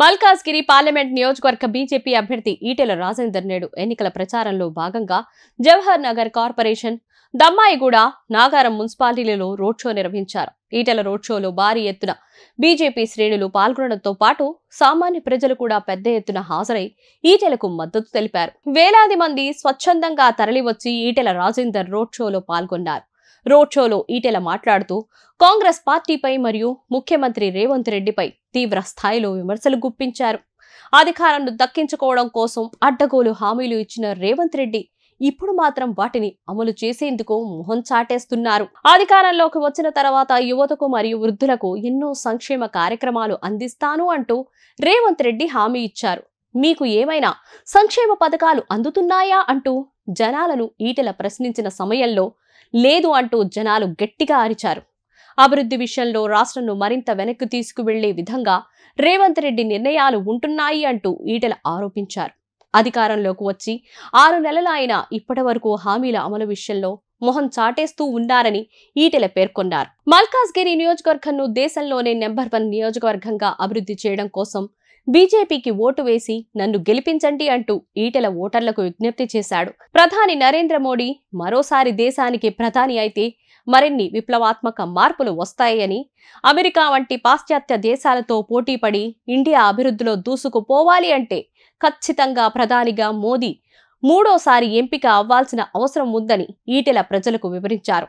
Malkajgiri parliament నియోజకవర్గ BJP అభ్యర్థి ఈటెల రాజేందర్ నేడు ఎన్నికల ప్రచారంలో భాగంగా జవహర్ నగర్ కార్పొరేషన్ దమ్మాయిగూడ నాగారం మున్సిపాలిటీలలో రోడ్ షో నిర్వహించారు ఈటెల రోడ్ షోలో భారీ ఎత్తున బీజేపీ శ్రేణులు పాల్గొనడంతో పాటు సామాన్య ప్రజలు కూడా పెద్ద ఎత్తున హాజరై ఈటెలకు మద్దతు తెలిపారు వేలాది మంది స్వచ్ఛందంగా తరలివచ్చి ఈటెల రాజేందర్ రోడ్ షోలో పాల్గొన్నారు రోడ్ షోలో ఈటెల మాట్లాడుతూ కాంగ్రెస్ పార్టీపై మరియు ముఖ్యమంత్రి రేవంత్ రెడ్డిపై తీవ్ర స్థాయిలో విమర్శలు గుప్పించారు అధికారాన్ని దక్కించుకోవడం కోసం అడ్డగోలు హామీలు ఇచ్చిన రేవంత్ రెడ్డి ఇప్పుడు మాత్రం వాటిని అమలు చేసేందుకు మొహం చాటేస్తున్నారు అధికారంలోకి వచ్చిన తర్వాత యువతకు మరియు వృద్ధులకు ఎన్నో సంక్షేమ కార్యక్రమాలు అందిస్తాను అంటూ రేవంత్ రెడ్డి హామీ ఇచ్చారు మీకు ఏమైనా సంక్షేమ పథకాలు అందుతున్నాయా అంటూ జనాలను ఈటెల ప్రశ్నించిన సమయంలో లేదు అంటూ జనాలు గట్టిగా అరిచారు అభివృద్ధి విషయంలో రాష్ట్రంను మరింత వెనక్కి తీసుకువెళ్లే విధంగా రేవంత్ రెడ్డి నిర్ణయాలు ఉంటున్నాయి అంటూ ఈటెల ఆరోపించారు అధికారంలోకి వచ్చి ఆరు నెలల ఆయన ఇప్పటి వరకు హామీల అమలు విషయంలో మొహం చాటేస్తూ ఉన్నారని ఈటెల పేర్కొన్నారు మల్కాజ్గిరి నియోజకవర్గంను దేశంలోనే నెంబర్ వన్ నియోజకవర్గంగా అభివృద్ధి చేయడం కోసం బీజేపీకి ఓటు వేసి నన్ను గెలిపించండి అంటూ ఈటెల ఓటర్లకు విజ్ఞప్తి చేశాడు ప్రధాని నరేంద్ర మోడీ మరోసారి దేశానికి ప్రధాని అయితే మరిన్ని విప్లవాత్మక మార్పులు వస్తాయని అమెరికా వంటి పాశ్చాత్య దేశాలతో పోటీపడి ఇండియా అభివృద్ధిలో దూసుకుపోవాలి అంటే ఖచ్చితంగా ప్రధానిగా మోదీ మూడోసారి ఎంపిక అవ్వాల్సిన అవసరం ఉందని ఈటెల ప్రజలకు వివరించారు